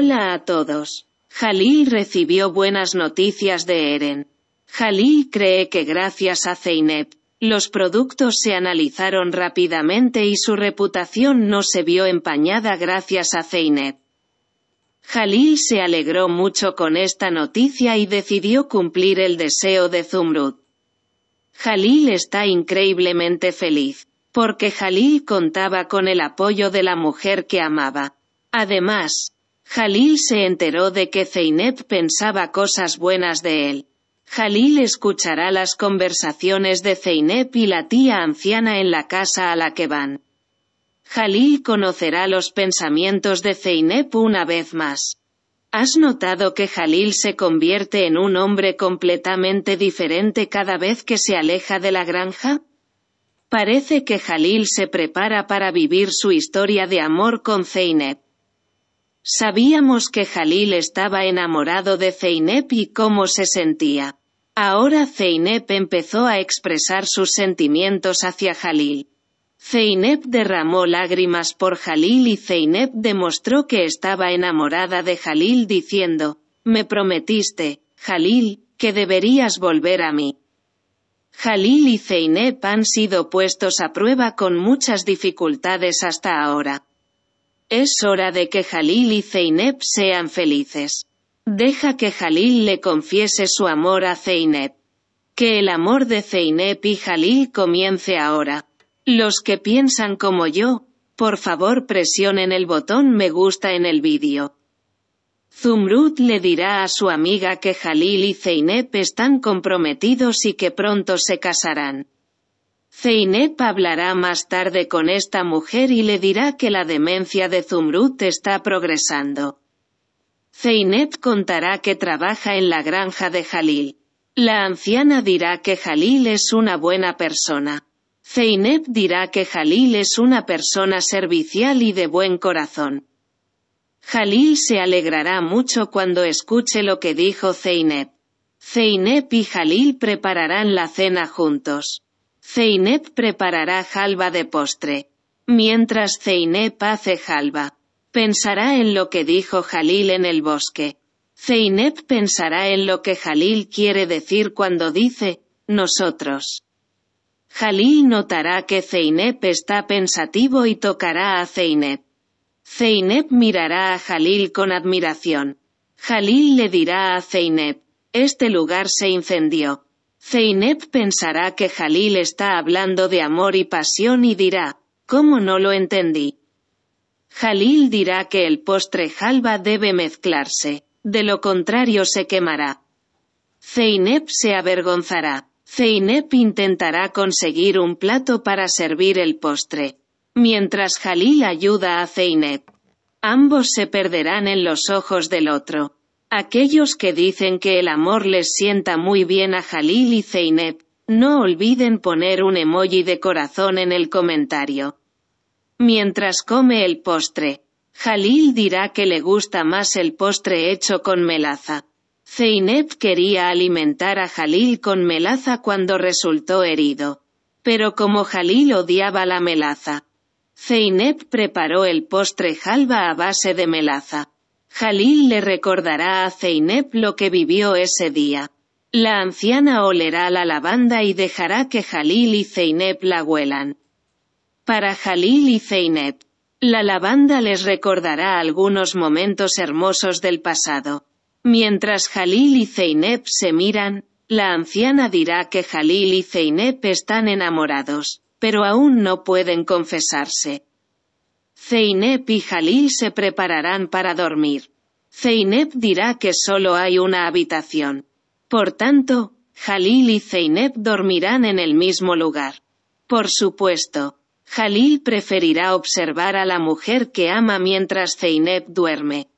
Hola a todos. Jalil recibió buenas noticias de Eren. Jalil cree que gracias a Zeynep, los productos se analizaron rápidamente y su reputación no se vio empañada gracias a Zeynep. Jalil se alegró mucho con esta noticia y decidió cumplir el deseo de Zumrud. Jalil está increíblemente feliz, porque Jalil contaba con el apoyo de la mujer que amaba. Además, Jalil se enteró de que Zeynep pensaba cosas buenas de él. Jalil escuchará las conversaciones de Zeynep y la tía anciana en la casa a la que van. Jalil conocerá los pensamientos de Zeynep una vez más. ¿Has notado que Jalil se convierte en un hombre completamente diferente cada vez que se aleja de la granja? Parece que Jalil se prepara para vivir su historia de amor con Zeynep. Sabíamos que Jalil estaba enamorado de Zeynep y cómo se sentía. Ahora Zeynep empezó a expresar sus sentimientos hacia Jalil. Zeynep derramó lágrimas por Jalil y Zeynep demostró que estaba enamorada de Jalil diciendo, me prometiste, Jalil, que deberías volver a mí. Jalil y Zeynep han sido puestos a prueba con muchas dificultades hasta ahora. Es hora de que Jalil y Zeynep sean felices. Deja que Jalil le confiese su amor a Zeynep. Que el amor de Zeynep y Jalil comience ahora. Los que piensan como yo, por favor presionen el botón me gusta en el vídeo. Zumrud le dirá a su amiga que Jalil y Zeynep están comprometidos y que pronto se casarán. Zeynep hablará más tarde con esta mujer y le dirá que la demencia de Zumrut está progresando. Zeynep contará que trabaja en la granja de Jalil. La anciana dirá que Jalil es una buena persona. Zeynep dirá que Jalil es una persona servicial y de buen corazón. Jalil se alegrará mucho cuando escuche lo que dijo Zeynep. Zeynep y Jalil prepararán la cena juntos. Zeynep preparará halva de postre. Mientras Zeynep hace halva, pensará en lo que dijo Jalil en el bosque. Zeynep pensará en lo que Jalil quiere decir cuando dice, nosotros. Jalil notará que Zeynep está pensativo y tocará a Zeynep. Zeynep mirará a Jalil con admiración. Jalil le dirá a Zeynep, este lugar se incendió. Zeynep pensará que Jalil está hablando de amor y pasión y dirá, ¿cómo no lo entendí? Jalil dirá que el postre halva debe mezclarse, de lo contrario se quemará. Zeynep se avergonzará. Zeynep intentará conseguir un plato para servir el postre, mientras Jalil ayuda a Zeynep. Ambos se perderán en los ojos del otro. Aquellos que dicen que el amor les sienta muy bien a Jalil y Zeynep, no olviden poner un emoji de corazón en el comentario. Mientras come el postre, Jalil dirá que le gusta más el postre hecho con melaza. Zeynep quería alimentar a Jalil con melaza cuando resultó herido. Pero como Jalil odiaba la melaza, Zeynep preparó el postre halva a base de melaza. Jalil le recordará a Zeynep lo que vivió ese día. La anciana olerá la lavanda y dejará que Jalil y Zeynep la huelan. Para Jalil y Zeynep, la lavanda les recordará algunos momentos hermosos del pasado. Mientras Jalil y Zeynep se miran, la anciana dirá que Jalil y Zeynep están enamorados, pero aún no pueden confesarse. Zeynep y Jalil se prepararán para dormir. Zeynep dirá que solo hay una habitación. Por tanto, Jalil y Zeynep dormirán en el mismo lugar. Por supuesto, Jalil preferirá observar a la mujer que ama mientras Zeynep duerme.